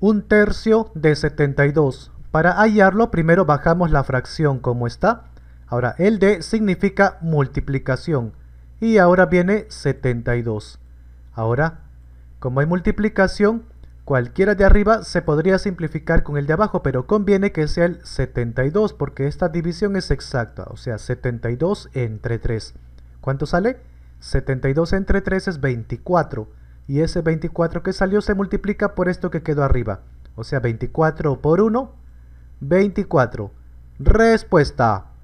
un tercio de 72. Para hallarlo primero bajamos la fracción como está. Ahora el de significa multiplicación y ahora viene 72. Ahora, como hay multiplicación, cualquiera de arriba se podría simplificar con el de abajo, pero conviene que sea el 72 porque esta división es exacta, o sea 72 entre 3. ¿Cuánto sale? 72 entre 3 es 24 y ese 24 que salió se multiplica por esto que quedó arriba. O sea, 24 por 1, 24. Respuesta.